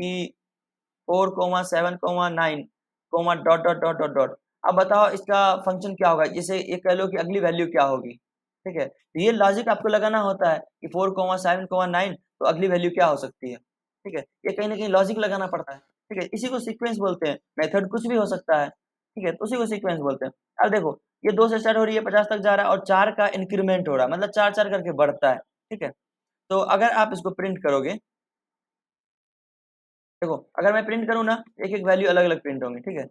कि four comma seven comma nine comma dot dot dot dot dot अब बताओ इसका फंक्शन क्या होगा जैसे ये कह लो कि अगली वैल्यू क्या होगी ठीक है तो ये लॉजिक आपको लगाना होता है कि four comma seven comma nine तो अगली वैल्यू क्या हो सकती है ठीक है ये कहीं ना कहीं लॉजिक लगाना पड़ता है ठीक है इसी को सीक्वेंस बोलते हैं मेथड कुछ भी हो सकता है ठीक है तो उसी को सीक्वेंस बोलते हैं अब देखो ये दो से स्टार्ट हो रही है पचास तक जा रहा है और चार का इंक्रीमेंट हो रहा है मतलब चार चार करके बढ़ता है ठीक है तो अगर आप इसको प्रिंट करोगे देखो अगर मैं प्रिंट करूँ ना एक एक वैल्यू अलग अलग प्रिंट होंगे ठीक है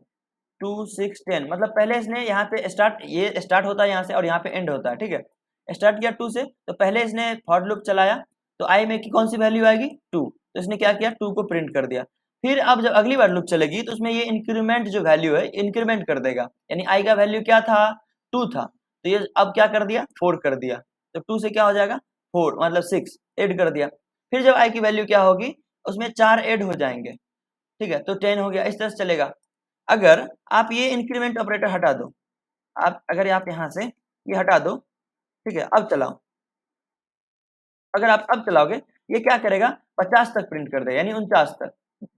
टू सिक्स टेन मतलब पहले इसने यहाँ पे स्टार्ट ये स्टार्ट होता है यहाँ से और यहाँ पे एंड होता है ठीक है स्टार्ट किया टू से तो पहले इसने फॉर लूप चलाया तो आई में की कौन सी वैल्यू आएगी टू तो इसने क्या किया टू को प्रिंट कर दिया फिर अब जब अगली बार लुक चलेगी तो उसमें ये इंक्रीमेंट जो वैल्यू है इंक्रीमेंट कर देगा यानी आई का वैल्यू क्या था टू था तो ये अब क्या कर दिया फोर कर दिया तो टू से क्या हो जाएगा फोर मतलब सिक्स एड कर दिया फिर जब आई की वैल्यू क्या होगी उसमें चार ऐड हो जाएंगे ठीक है तो टेन हो गया इस तरह से चलेगा अगर आप ये इंक्रीमेंट ऑपरेटर हटा दो आप अगर आप यहाँ से ये हटा दो ठीक है अब चलाओ अगर आप अब चलाओगे ये क्या करेगा पचास तक प्रिंट कर देगा यानी उनचास तक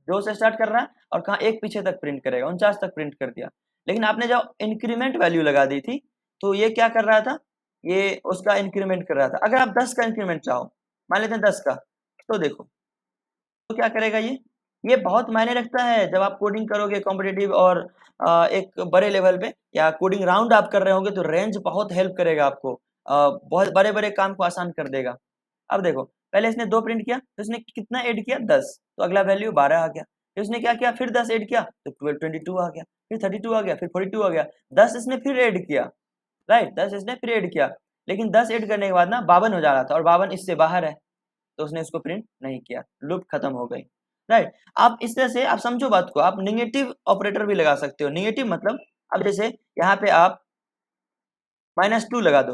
दो से स्टार्ट कर रहा है और कहा एक पीछे तक प्रिंट करेगा उनचास तक प्रिंट कर दिया लेकिन आपने जब इंक्रीमेंट वैल्यू लगा दी थी तो ये क्या कर रहा था ये उसका इंक्रीमेंट कर रहा था अगर आप दस का इंक्रीमेंट चाहो मान लेते हैं दस का तो देखो तो क्या करेगा ये ये बहुत मायने रखता है जब आप कोडिंग करोगे कॉम्पिटेटिव और एक बड़े लेवल पे या कोडिंग राउंड आप कर रहे होंगे तो रेंज बहुत हेल्प करेगा आपको बहुत बड़े बड़े काम को आसान कर देगा अब देखो पहले इसने दो प्रिंट किया तो इसने कितना ऐड किया दस तो अगला वैल्यू बारह आ गया फिर उसने क्या किया फिर दस ऐड किया तो ट्वेल्व ट्वेंटी टू आ गया फिर थर्टी टू आ गया फिर फोर्टी टू आ गया दस इसने फिर ऐड किया राइट दस इसने फिर ऐड किया लेकिन दस ऐड करने के बाद ना बावन हो जा रहा था और बावन इससे बाहर है तो उसने इसको प्रिंट नहीं किया लूप खत्म हो गई राइट आप इस तरह से आप समझो बात को आप निगेटिव ऑपरेटर भी लगा सकते हो निगेटिव मतलब अब जैसे यहाँ पे आप माइनस टू लगा दो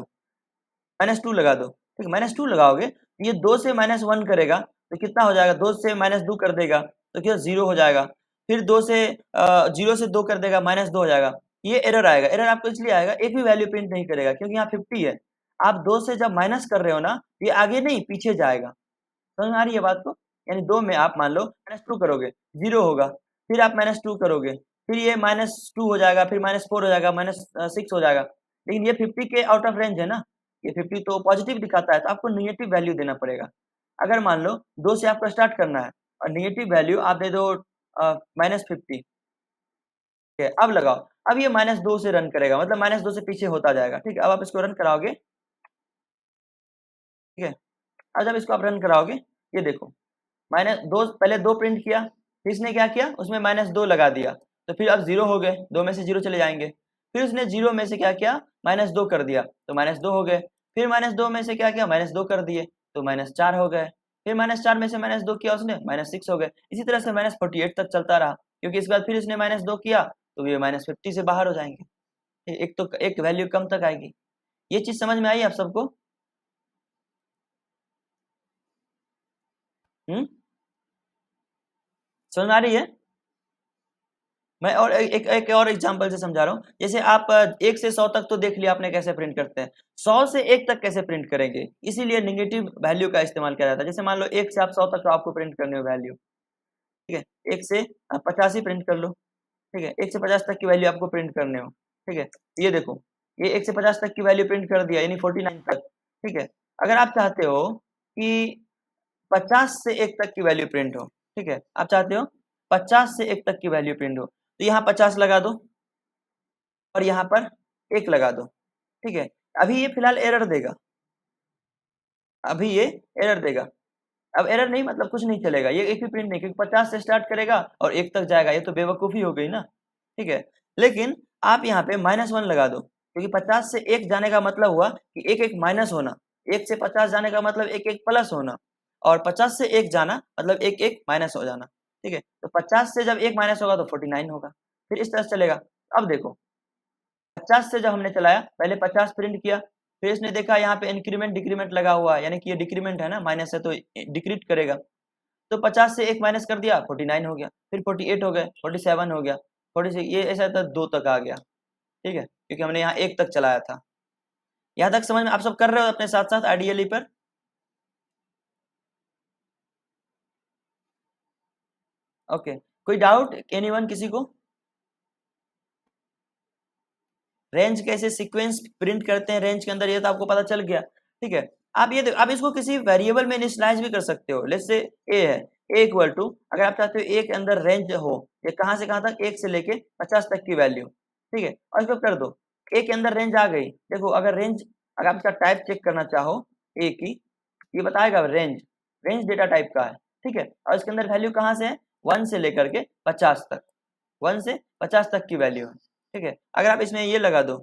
माइनस टू लगा दो ठीक है माइनस टू लगाओगे ये दो से माइनस वन करेगा तो कितना हो जाएगा दो से माइनस दो कर देगा तो क्या जीरो हो जाएगा फिर दो से जीरो से दो कर देगा माइनस दो हो जाएगा ये एरर आएगा एरर आपको इसलिए आएगा एक भी वैल्यू प्रिंट नहीं करेगा क्योंकि यहाँ फिफ्टी है आप दो से जब माइनस कर रहे हो ना ये आगे नहीं पीछे जाएगा समझ में आ रही है बात को तो? यानी दो में आप मान लो माइनस टू करोगे जीरो होगा फिर आप माइनस टू करोगे फिर ये माइनस टू हो जाएगा फिर माइनस फोर हो जाएगा माइनस सिक्स uh, हो जाएगा लेकिन ये फिफ्टी के आउट ऑफ रेंज है ना ये फिफ्टी तो पॉजिटिव दिखाता है तो आपको निगेटिव वैल्यू देना पड़ेगा अगर मान लो दो से आपको स्टार्ट करना है और निगेटिव वैल्यू आप दे दो माइनस uh, फिफ्टी अब लगाओ अब ये माइनस दो से रन करेगा मतलब माइनस दो से पीछे होता जाएगा ठीक है अब आप इसको रन कराओगे ठीक है अब जब इसको आप रन कराओगे ये देखो माइनस दो पहले दो प्रिंट किया फिर इसने क्या किया उसमें माइनस दो लगा दिया तो फिर अब जीरो हो गए दो में से जीरो चले जाएंगे फिर उसने जीरो में से क्या किया माइनस दो कर दिया तो माइनस दो हो गए फिर माइनस दो में से क्या किया माइनस दो कर दिए तो माइनस चार हो गए फिर माइनस चार में से माइनस दो किया उसने माइनस सिक्स हो गए इसी तरह से माइनस फोर्टी एट तक चलता रहा क्योंकि इसके बाद फिर उसने माइनस दो किया तो ये माइनस फिफ्टी से बाहर हो जाएंगे एक तो एक वैल्यू कम तक आएगी ये चीज़ समझ में आई आप सबको हम्म समझ आ रही है मैं और एक एक और एग्जांपल से समझा रहा हूँ जैसे आप एक से सौ तक तो देख लिया आपने कैसे प्रिंट करते हैं सौ से एक तक कैसे प्रिंट करेंगे इसीलिए निगेटिव वैल्यू का इस्तेमाल किया जाता है जैसे मान लो एक से आप सौ तक तो आपको प्रिंट करनी हो वैल्यू ठीक है एक से आप पचास ही प्रिंट कर लो ठीक है एक से पचास तक की वैल्यू आपको प्रिंट करने हो ठीक है ये देखो ये एक से पचास तक की वैल्यू प्रिंट कर दिया यानी फोर्टी नाइन तक ठीक है अगर आप चाहते हो कि पचास से एक तक की वैल्यू प्रिंट हो ठीक है आप चाहते हो पचास से एक तक की वैल्यू प्रिंट हो तो यहाँ पचास लगा दो और यहाँ पर एक लगा दो ठीक है अभी ये फिलहाल एरर देगा अभी ये एरर देगा अब एरर नहीं मतलब कुछ नहीं चलेगा ये एक भी प्रिंट नहीं क्योंकि पचास से स्टार्ट करेगा और एक तक जाएगा ये तो बेवकूफ़ी हो गई ना ठीक है लेकिन आप यहाँ पे माइनस वन लगा दो क्योंकि पचास से एक जाने का मतलब हुआ कि एक एक माइनस होना एक से पचास जाने का मतलब एक एक प्लस होना और पचास से एक जाना मतलब एक एक माइनस हो जाना ठीक है तो पचास से जब एक माइनस होगा तो फोर्टी नाइन होगा फिर इस तरह से चलेगा अब देखो पचास से जब हमने चलाया पहले पचास प्रिंट किया फिर इसने देखा यहाँ पे इंक्रीमेंट डिक्रीमेंट लगा हुआ है यानी कि ये डिक्रीमेंट है ना माइनस है तो डिक्रीट करेगा तो पचास से एक माइनस कर दिया फोर्टी नाइन हो गया फिर फोर्टी एट हो गया फोर्टी सेवन हो गया फोर्टी सिक्स ये ऐसा था दो तक आ गया ठीक है क्योंकि हमने यहाँ एक तक चलाया था यहाँ तक समझ में आप सब कर रहे हो अपने साथ साथ आइडियली पर ओके कोई डाउट एनीवन किसी को रेंज कैसे सीक्वेंस प्रिंट करते हैं रेंज के अंदर ये तो आपको पता चल गया ठीक है आप ये आप इसको किसी वेरिएबल में इनिशलाइज भी कर सकते हो लेट्स से ए है ए इक्वल टू अगर आप चाहते हो ए के अंदर रेंज हो ये कहां से कहां तक एक से लेके पचास तक की वैल्यू ठीक है और इसको कर दो ए के अंदर रेंज आ गई देखो अगर रेंज अगर आप इसका टाइप चेक करना चाहो ए की ये बताएगा रेंज रेंज डेटा टाइप का है ठीक है और इसके अंदर वैल्यू कहाँ से है वन से लेकर के पचास तक वन से पचास तक की वैल्यू है ठीक है अगर आप इसमें ये लगा दो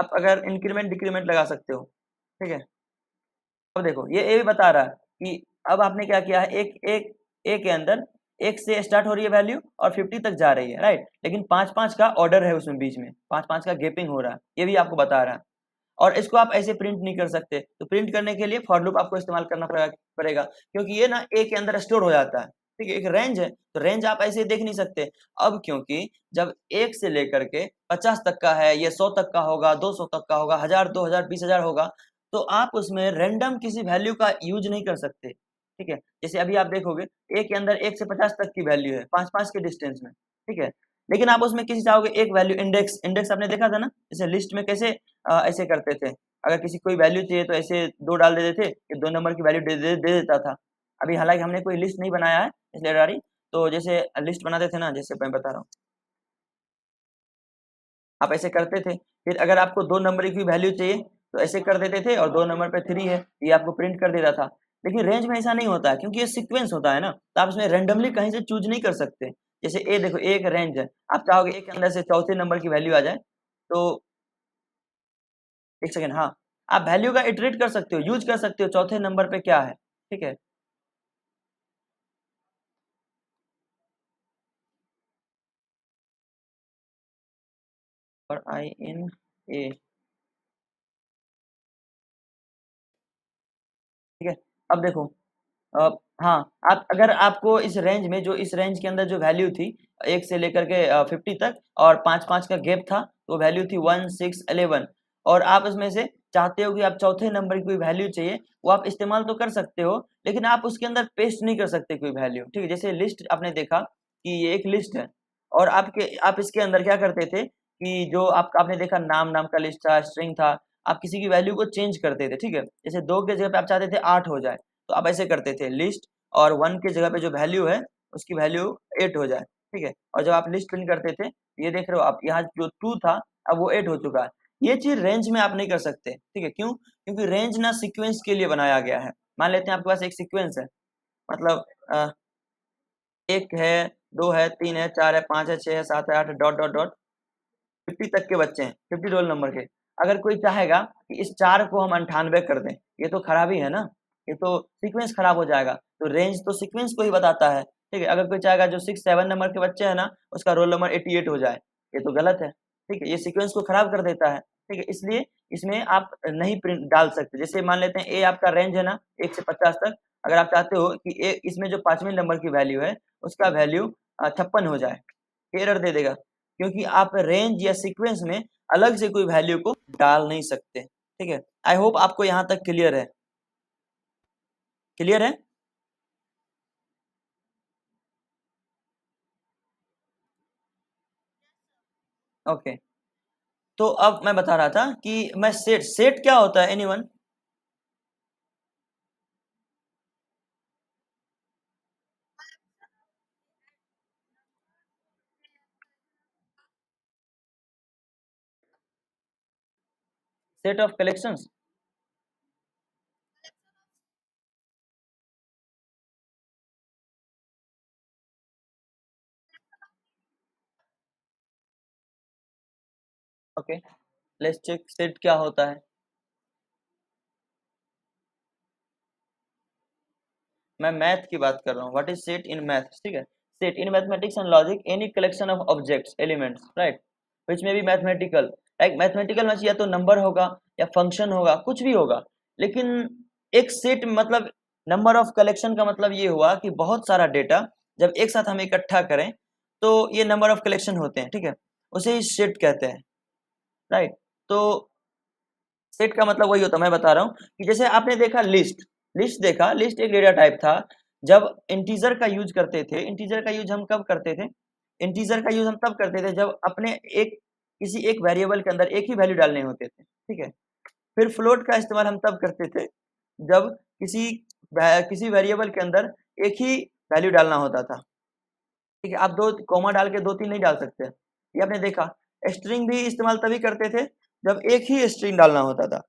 आप अगर इंक्रीमेंट डिक्रीमेंट लगा सकते हो ठीक है अब देखो ये ये भी बता रहा है कि अब आपने क्या किया है एक एक ए के अंदर एक से स्टार्ट हो रही है वैल्यू और फिफ्टी तक जा रही है राइट लेकिन पाँच पाँच का ऑर्डर है उसमें बीच में पाँच पाँच का गेपिंग हो रहा है ये भी आपको बता रहा है और इसको आप ऐसे प्रिंट नहीं कर सकते तो प्रिंट करने के लिए फॉर लूप आपको इस्तेमाल करना पड़ेगा क्योंकि ये ना ए के अंदर स्टोर हो जाता है ठीक है एक रेंज है तो रेंज आप ऐसे देख नहीं सकते अब क्योंकि जब एक से लेकर के पचास तक का है ये सौ तक का होगा दो सौ तक का होगा हजार दो हजार बीस हजार होगा तो आप उसमें रेंडम किसी वैल्यू का यूज नहीं कर सकते ठीक है जैसे अभी आप देखोगे एक के अंदर एक से पचास तक की वैल्यू है पांच पांच के डिस्टेंस में ठीक है लेकिन आप उसमें किसी चाहोगे एक वैल्यू इंडेक्स इंडेक्स आपने देखा था ना जैसे लिस्ट में कैसे आ, ऐसे करते थे अगर किसी कोई वैल्यू चाहिए तो ऐसे दो डाल देते थे कि दो नंबर की वैल्यू दे, दे, दे देता था अभी हालांकि हमने कोई लिस्ट नहीं बनाया है इसलिए डारी तो जैसे लिस्ट बनाते थे ना जैसे मैं बता रहा हूँ आप ऐसे करते थे फिर अगर आपको दो नंबर की वैल्यू चाहिए तो ऐसे कर देते थे और दो नंबर पे थ्री है ये आपको प्रिंट कर देता था लेकिन रेंज में ऐसा नहीं होता है क्योंकि ये सीक्वेंस होता है ना तो आप इसमें रेंडमली कहीं से चूज नहीं कर सकते जैसे ए देखो एक रेंज है आप चाहोगे एक अंदर से चौथे नंबर की वैल्यू आ जाए तो एक सेकेंड हाँ आप वैल्यू का इटरेट कर सकते हो यूज कर सकते हो चौथे नंबर पे क्या है ठीक है पर आई इन ए ठीक है अब देखो आ, हाँ आप अगर आपको इस रेंज में जो इस रेंज के अंदर जो वैल्यू थी एक से लेकर के फिफ्टी तक और पाँच पाँच का गैप था तो वैल्यू थी वन सिक्स अलेवन और आप इसमें से चाहते हो कि आप चौथे नंबर की कोई वैल्यू चाहिए वो आप इस्तेमाल तो कर सकते हो लेकिन आप उसके अंदर पेस्ट नहीं कर सकते कोई वैल्यू ठीक है जैसे लिस्ट आपने देखा कि ये एक लिस्ट है और आपके आप इसके अंदर क्या करते थे कि जो आप आपने देखा नाम नाम का लिस्ट था स्ट्रिंग था आप किसी की वैल्यू को चेंज करते थे ठीक है जैसे दो के जगह पे आप चाहते थे आठ हो जाए तो आप ऐसे करते थे लिस्ट और वन के जगह पे जो वैल्यू है उसकी वैल्यू एट हो जाए ठीक है और जब आप लिस्ट प्रिंट करते थे ये देख रहे हो आप यहाँ जो टू था अब वो एट हो चुका है ये चीज रेंज में आप नहीं कर सकते ठीक है क्यों क्योंकि रेंज ना सिक्वेंस के लिए बनाया गया है मान लेते हैं आपके पास एक सिक्वेंस है मतलब एक है दो है तीन है चार है पांच है छह है सात है आठ डॉट डॉट डॉट फिफ्टी तक के बच्चे हैं फिफ्टी रोल नंबर के अगर कोई चाहेगा कि इस चार को हम अंठानवे कर दें ये तो खराबी है ना ये तो सीक्वेंस खराब हो जाएगा तो रेंज तो सीक्वेंस को ही बताता है ठीक है अगर कोई चाहेगा जो सिक्स सेवन नंबर के बच्चे हैं ना उसका रोल नंबर एटी एट हो जाए ये तो गलत है ठीक है ये सीक्वेंस को खराब कर देता है ठीक है इसलिए इसमें आप नहीं प्रिंट डाल सकते जैसे मान लेते हैं ए आपका रेंज है ना एक से पचास तक अगर आप चाहते हो कि ए इसमें जो पांचवें नंबर की वैल्यू है उसका वैल्यू छप्पन हो जाए एरर दे देगा क्योंकि आप रेंज या सीक्वेंस में अलग से कोई वैल्यू को डाल नहीं सकते ठीक है आई होप आपको यहां तक क्लियर है क्लियर है ओके okay. तो अब मैं बता रहा था कि मैं सेट सेट क्या होता है anyone set of collections okay let's check set क्या होता है मैं मैथ की बात कर रहा हूँ what is set in math ठीक है set in mathematics and logic any collection of objects elements right which may be mathematical एक मैथमेटिकल मैच या तो नंबर होगा या फंक्शन होगा कुछ भी होगा लेकिन एक सेट मतलब नंबर ऑफ कलेक्शन का मतलब ये हुआ कि बहुत सारा डेटा जब एक साथ हम इकट्ठा करें तो ये नंबर ऑफ कलेक्शन होते हैं ठीक है उसे ही सेट कहते हैं राइट तो सेट का मतलब वही होता मैं बता रहा हूँ कि जैसे आपने देखा लिस्ट लिस्ट देखा लिस्ट एक डेटा टाइप था जब इंटीजर का यूज करते थे इंटीजर का यूज हम कब करते थे इंटीजर का यूज हम तब करते थे जब अपने एक किसी एक वेरिएबल के अंदर एक ही वैल्यू डालने होते थे ठीक है फिर फ्लोट का इस्तेमाल हम तब करते थे जब किसी किसी वेरिएबल के अंदर एक ही वैल्यू डालना होता था ठीक है आप दो कॉमा डाल के दो तीन नहीं डाल सकते ये आपने देखा स्ट्रिंग भी इस्तेमाल तभी करते थे जब एक ही स्ट्रिंग डालना होता था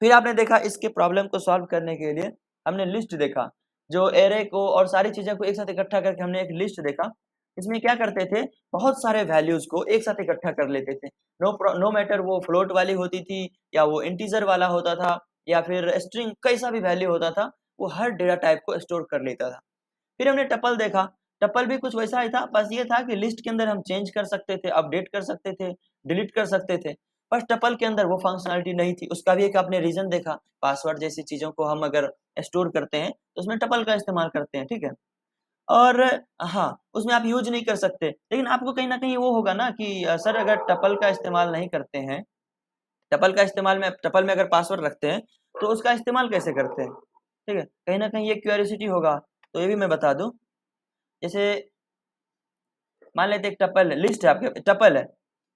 फिर आपने देखा इसके प्रॉब्लम को सॉल्व करने के लिए हमने लिस्ट देखा जो एरे को और सारी चीज़ों को एक साथ इकट्ठा करके हमने एक लिस्ट देखा इसमें क्या करते थे बहुत सारे वैल्यूज को एक साथ इकट्ठा कर लेते थे नो नो मैटर वो फ्लोट वाली होती थी या वो इंटीजर वाला होता था या फिर स्ट्रिंग कैसा भी वैल्यू होता था वो हर डेटा टाइप को स्टोर कर लेता था फिर हमने टपल देखा टपल भी कुछ वैसा ही था बस ये था कि लिस्ट के अंदर हम चेंज कर सकते थे अपडेट कर सकते थे डिलीट कर सकते थे बस टपल के अंदर वो फंक्शनलिटी नहीं थी उसका भी एक आपने रीजन देखा पासवर्ड जैसी चीजों को हम अगर स्टोर करते हैं तो उसमें टपल का इस्तेमाल करते हैं ठीक है और हाँ उसमें आप यूज नहीं कर सकते लेकिन आपको कहीं ना कहीं वो होगा ना कि सर अगर टपल का इस्तेमाल नहीं करते हैं टपल का इस्तेमाल में टपल में अगर पासवर्ड रखते हैं तो उसका इस्तेमाल कैसे करते हैं ठीक है कहीं ना कहीं ये क्यूरियोसिटी होगा तो ये भी मैं बता दूँ जैसे मान लेते एक टपल लिस्ट है आपके टपल है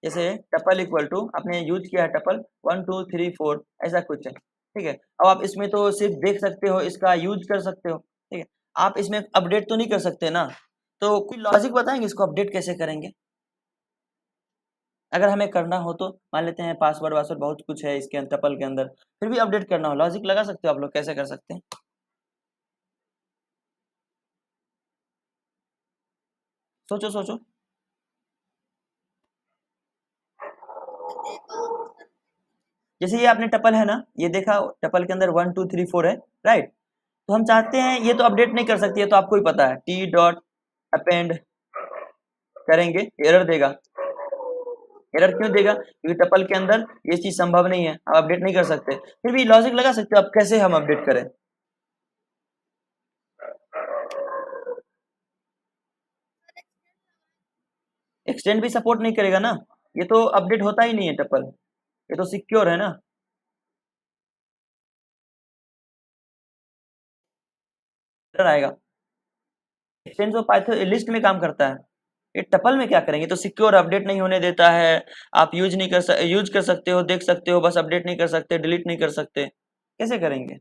जैसे टपल इक्वल टू आपने यूज किया है tuple one two three four ऐसा कुछ है ठीक है अब आप इसमें तो सिर्फ देख सकते हो इसका यूज कर सकते हो ठीक है आप इसमें अपडेट तो नहीं कर सकते ना तो कोई लॉजिक बताएंगे इसको अपडेट कैसे करेंगे अगर हमें करना हो तो मान लेते हैं पासवर्ड वासवर्ड बहुत कुछ है इसके टपल के अंदर फिर भी अपडेट करना हो लॉजिक लगा सकते हो आप लोग कैसे कर सकते हैं सोचो सोचो जैसे ये आपने टपल है ना ये देखा टपल के अंदर वन टू थ्री फोर है राइट तो हम चाहते हैं ये तो अपडेट नहीं कर सकती है तो आपको ही पता है टी डॉट अपेंड करेंगे एरर देगा एरर क्यों देगा क्योंकि टपल के अंदर ये चीज संभव नहीं है आप अपडेट नहीं कर सकते फिर भी लॉजिक लगा सकते हो आप कैसे हम अपडेट करें एक्सटेंड भी सपोर्ट नहीं करेगा ना ये तो अपडेट होता ही नहीं है टपल ये तो सिक्योर है ना रिटर्न आएगा एक्सचेंज ऑफ पाइथन लिस्ट में काम करता है ये टपल में क्या करेंगे तो सिक्योर अपडेट नहीं होने देता है आप यूज नहीं कर सक यूज कर सकते हो देख सकते हो बस अपडेट नहीं कर सकते डिलीट नहीं कर सकते कैसे करेंगे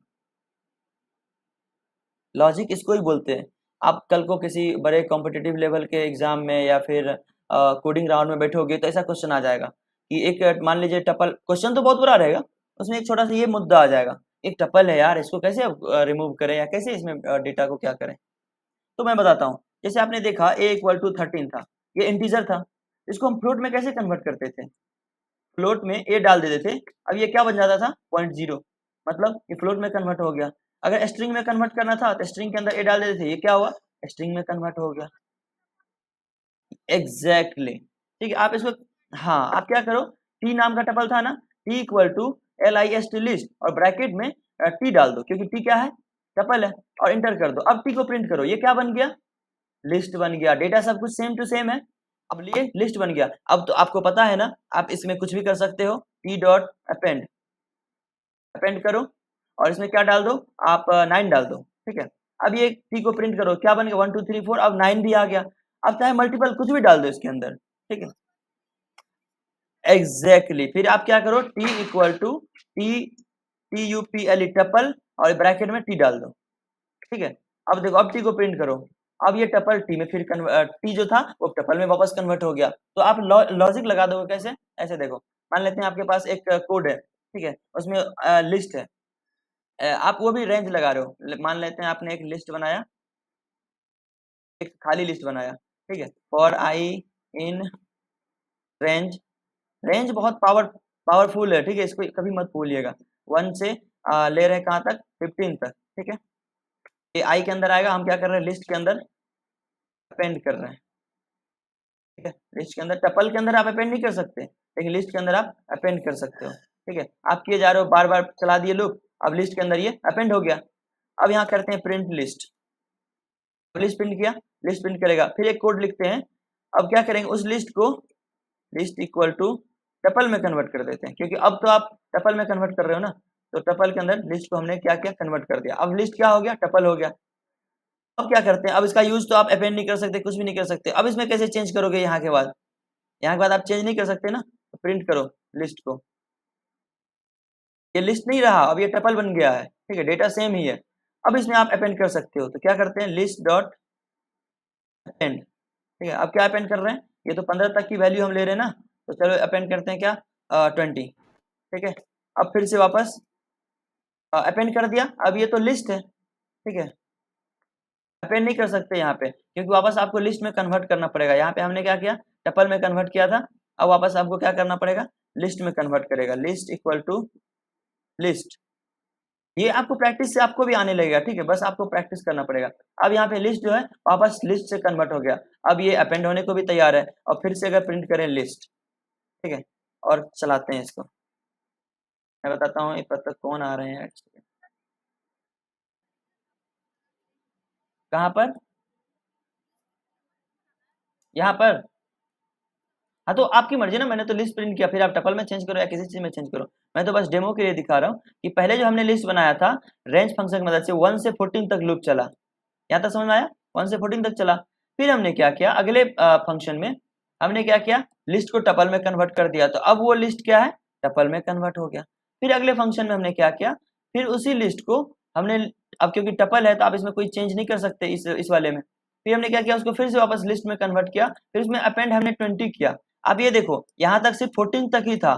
लॉजिक इसको ही बोलते हैं आप कल को किसी बड़े कॉम्पिटिटिव लेवल के एग्जाम में या फिर कोडिंग राउंड में बैठोगे तो ऐसा क्वेश्चन आ जाएगा कि एक मान लीजिए टपल क्वेश्चन तो बहुत बुरा रहेगा उसमें एक छोटा सा ये मुद्दा आ जाएगा एक टपल है यार इसको कैसे रिमूव करें या कैसे इसमें डेटा को क्या करें तो मैं बताता हूँ जैसे आपने देखा ए इक्वल टू थर्टीन था ये इंटीजर था इसको हम फ्लोट में कैसे कन्वर्ट करते थे फ्लोट में ए डाल देते थे अब ये क्या बन जाता था पॉइंट जीरो मतलब ये फ्लोट में कन्वर्ट हो गया अगर स्ट्रिंग में कन्वर्ट करना था तो स्ट्रिंग के अंदर ए डाल देते थे ये क्या हुआ स्ट्रिंग में कन्वर्ट हो गया एग्जैक्टली exactly. ठीक है आप इसको हाँ आप क्या करो टी नाम का टपल था ना T equal to L I S T list और ब्रैकेट में टी डाल दो क्योंकि टी क्या है टपल है और इंटर कर दो अब टी को प्रिंट करो ये क्या बन गया लिस्ट बन गया डेटा सब कुछ सेम टू सेम है अब लिए लिस्ट बन गया अब तो आपको पता है ना आप इसमें कुछ भी कर सकते हो टी डॉट अपेंड अपेंड करो और इसमें क्या डाल दो आप नाइन डाल दो ठीक है अब ये टी को प्रिंट करो क्या बन गया वन टू थ्री फोर अब नाइन भी आ गया अब चाहे मल्टीपल कुछ भी डाल दो इसके अंदर ठीक है एग्जैक्टली फिर आप क्या करो T equal to T T U P L tuple और ब्रैकेट में टी डाल दो ठीक है अब देखो अब टी को प्रिंट करो अब ये टपल टी में फिर टी जो था वो टपल में वापस कन्वर्ट हो गया तो आप लॉजिक लौ, लगा दोगे कैसे ऐसे देखो मान लेते हैं आपके पास एक कोड है ठीक है उसमें लिस्ट है आप वो भी रेंज लगा रहे हो मान लेते हैं आपने एक लिस्ट बनाया एक खाली लिस्ट बनाया ठीक है for I in range range बहुत पावर पावरफुल है ठीक है इसको कभी मत भूलिएगा वन से आ, ले रहे कहाँ तक फिफ्टीन तक ठीक है ये आई के अंदर आएगा हम क्या कर रहे हैं लिस्ट के अंदर अपेंड कर रहे हैं ठीक है लिस्ट के अंदर टपल के अंदर आप अपेंड नहीं कर सकते लेकिन लिस्ट के अंदर आप अपेंड कर सकते हो ठीक है आप किए जा रहे हो बार बार चला दिए लुक अब लिस्ट के अंदर ये अपेंड हो गया अब यहाँ करते हैं प्रिंट लिस्ट लिस्ट प्रिंट किया लिस्ट प्रिंट करेगा फिर एक कोड लिखते हैं अब क्या करेंगे उस लिस्ट को लिस्ट इक्वल टू टपल में कन्वर्ट कर देते हैं क्योंकि अब तो आप टपल में कन्वर्ट कर रहे हो ना तो टपल के अंदर लिस्ट को हमने क्या क्या कन्वर्ट कर दिया अब लिस्ट क्या हो गया टपल हो गया अब क्या करते हैं अब इसका यूज तो आप अपेंड नहीं कर सकते कुछ भी नहीं कर सकते अब इसमें कैसे चेंज करोगे यहाँ के बाद यहाँ के बाद आप चेंज नहीं कर सकते ना तो प्रिंट करो लिस्ट को ये लिस्ट नहीं रहा अब ये टपल बन गया है ठीक है डेटा सेम ही है अब इसमें आप अपेंड कर सकते हो तो क्या करते हैं लिस्ट डॉट अपेंड ठीक है अब क्या अपेंड कर रहे हैं ये तो पंद्रह तक की वैल्यू हम ले रहे हैं ना तो चलो अपेंड करते हैं क्या ट्वेंटी ठीक है अब फिर से वापस अपेंड कर दिया अब ये तो लिस्ट है ठीक है अपेंड नहीं कर सकते यहाँ पे क्योंकि वापस आपको लिस्ट में कन्वर्ट करना पड़ेगा यहाँ पे हमने क्या किया टपल में कन्वर्ट किया था अब वापस आपको क्या करना पड़ेगा लिस्ट में कन्वर्ट करेगा लिस्ट इक्वल टू लिस्ट ये आपको प्रैक्टिस से आपको भी आने लगेगा ठीक है बस आपको प्रैक्टिस करना पड़ेगा अब यहाँ पे लिस्ट जो है वापस लिस्ट से कन्वर्ट हो गया अब ये अपेंड होने को भी तैयार है और फिर से अगर प्रिंट करें लिस्ट ठीक है और चलाते हैं इसको मैं बताता हूँ ये पता तो कौन आ रहे हैं कहाँ पर यहाँ पर हाँ तो आपकी मर्जी ना मैंने तो लिस्ट प्रिंट किया फिर आप टपल में चेंज करो या किसी चीज में चेंज करो मैं तो बस डेमो के लिए दिखा रहा हूँ कि पहले जो हमने लिस्ट बनाया था रेंज फंक्शन की मदद से वन से फोर्टीन तक लूप चला यहाँ तक समझ में आया वन से फोर्टीन तक चला फिर हमने क्या किया अगले फंक्शन में हमने क्या किया लिस्ट को टपल में कन्वर्ट कर दिया तो अब वो लिस्ट क्या है टपल में कन्वर्ट हो गया फिर अगले फंक्शन में हमने क्या किया फिर उसी लिस्ट को हमने अब क्योंकि टपल है तो आप इसमें कोई चेंज नहीं कर सकते इस इस वाले में फिर हमने क्या किया उसको फिर से वापस लिस्ट में कन्वर्ट किया फिर उसमें अपेंड हमने ट्वेंटी किया अब ये देखो यहाँ तक सिर्फ फोर्टीन तक ही था